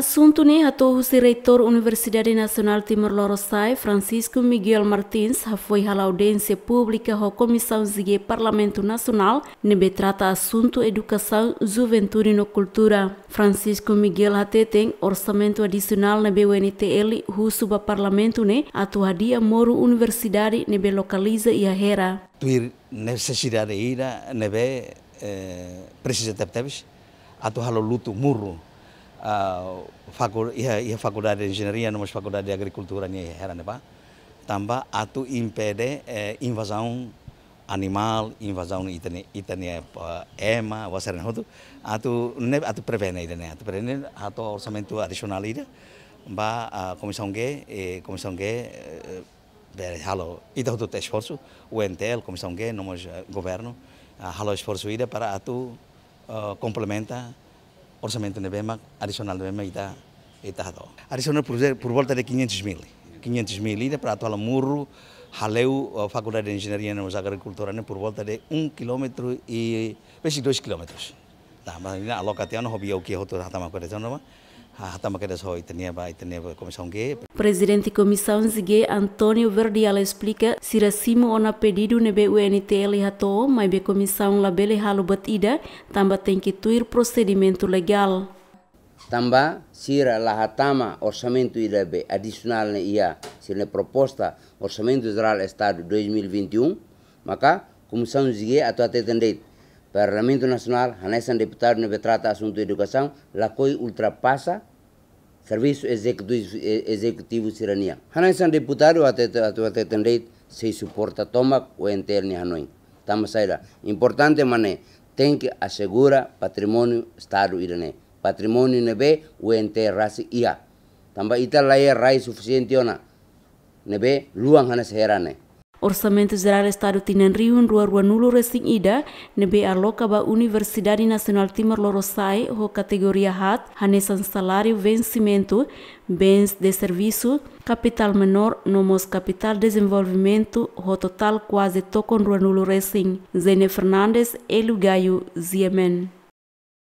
Assunto ini hatu husi reitor Universidade Nacional Timor Lorossai, Francisco Miguel Martins, foi a audiência pública da Comissão de Parlamento Nacional, nebe trata assunto educação, juventude e cultura. Francisco Miguel até tem orçamento adicional nebe UNTL, russo para parlamento ne, atuadia moro universidade nebe localiza e a hera. Tuir necessidade ira nebe eh, precisa teptebis, atu halo luto murro. Ah, ia faculdade de engenharia, numa faculdade de agricultura, nem era, né, Também ato impede eh, invasão animal, invasão itane itane eh, ema, wasser não tu, ato ne atu prevene itane, ato prevene atu orçamento adicional ida, ba a comissão G, e comissão G ber eh, halo ida tu esforço, o entel, comissão G, nomos governo, ah, halo esforço ida para atu ah, complementa orçamento de BEMA, adicional de BEMA, está dado. Adicional por, por volta de 500 mil. 500 mil ida para atual murro, haleu a Faculdade de Engenharia na Agricultura né, por volta de 1 km e 2 km. Tá, mas ainda a locação não hobby o que é o que é o que é? Ah, Presidente Comissão Zige António Verdiala explica se racimo ona pedido nebe UNTL ato, mas a comissão labele halo batida, também tem que tuir procedimento legal. Tamba sira lahatama orçamento irabe adicional ne ia, se ne proposta orçamento geral estado 2021, maka comissão Zige atau atendente Parlamento Nacional, Hanessan deputado não trata assunto de educação, lá coi ultrapassa serviço executivo, executivo cirania. Hanessan deputado até até atendei se suporta toma o interno Hanoi. Estamos aí lá. Importante mané, tem que assegurar patrimônio Estado irané. Patrimônio nebe o enterrase ia. Também ita lá é raiz suficiente ona. Nebe luang hanes herane. Orçamento Geral Estado Tinanrio em rua rua nulo recém ida, nebe aloca ba Universidade Nacional Timor Lorosai, ho categoria HAT, hanesan Salario vencimento, bens de serviço, capital menor, nomos capital desenvolvimento, ho total quase tocon rua ruanulu resing Zene Fernandes, Elugaio, Ziemen.